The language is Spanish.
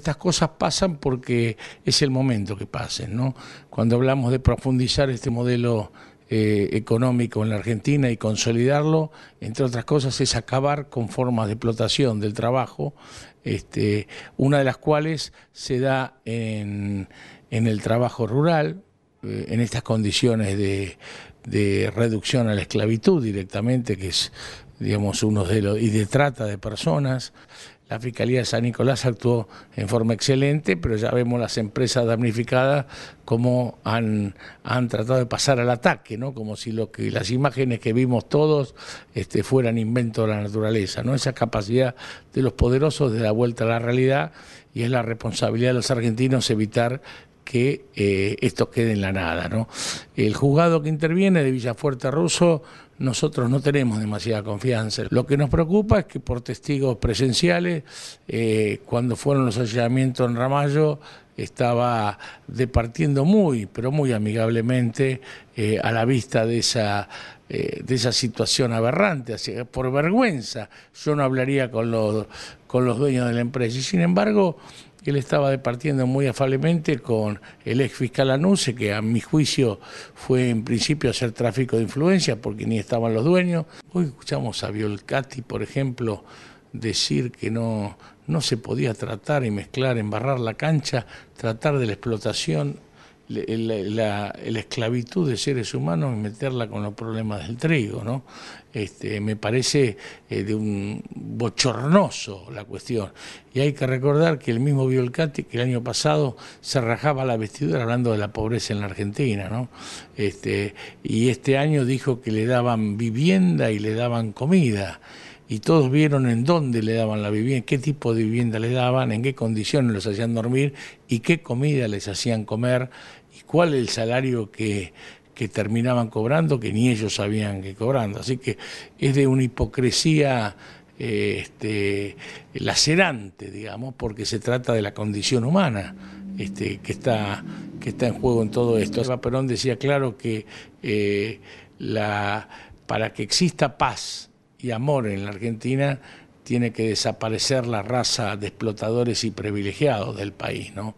Estas cosas pasan porque es el momento que pasen, ¿no? Cuando hablamos de profundizar este modelo eh, económico en la Argentina y consolidarlo, entre otras cosas, es acabar con formas de explotación del trabajo, este, una de las cuales se da en, el trabajo rural, eh, en estas condiciones de, reducción a la esclavitud directamente, que es digamos, uno de los, y de trata de personas, la Fiscalía de San Nicolás actuó en forma excelente, pero ya vemos las empresas damnificadas como han, han tratado de pasar al ataque, ¿no? Como si lo que, las imágenes que vimos todos este, fueran invento de la naturaleza, ¿no? Esa capacidad de los poderosos de dar vuelta a la realidad y es la responsabilidad de los argentinos evitar que eh, esto quede en la nada, ¿no? El juzgado que interviene de Villafuerte Russo nosotros no tenemos demasiada confianza. Lo que nos preocupa es que por testigos presenciales, eh, cuando fueron los allanamientos en Ramallo, estaba departiendo muy, pero muy amigablemente eh, a la vista de esa, eh, de esa situación aberrante. Así por vergüenza yo no hablaría con los, con los dueños de la empresa. Y sin embargo, él estaba departiendo muy afablemente con el ex fiscal Anunce, que a mi juicio fue en principio hacer tráfico de influencias porque ni estaban los dueños. Hoy escuchamos a Biolcati, por ejemplo, decir que no, no se podía tratar y mezclar, embarrar la cancha, tratar de la explotación la, esclavitud de seres humanos y meterla con los problemas del trigo, ¿no? Este, me parece eh, de un bochornoso la cuestión. Y hay que recordar que el mismo Biolcati, que el año pasado se rajaba la vestidura hablando de la pobreza en la Argentina, ¿no? Este, y este año dijo que le daban vivienda y le daban comida y todos vieron en dónde le daban la vivienda, qué tipo de vivienda les daban, en qué condiciones los hacían dormir y qué comida les hacían comer y cuál el salario que, terminaban cobrando que ni ellos sabían que cobrando. Así que es de una hipocresía eh, este, lacerante, digamos, porque se trata de la condición humana este, que, está, que está en juego en todo esto. Perón decía claro que eh, la, para que exista paz, y amor en la Argentina, tiene que desaparecer la raza de explotadores y privilegiados del país, ¿no?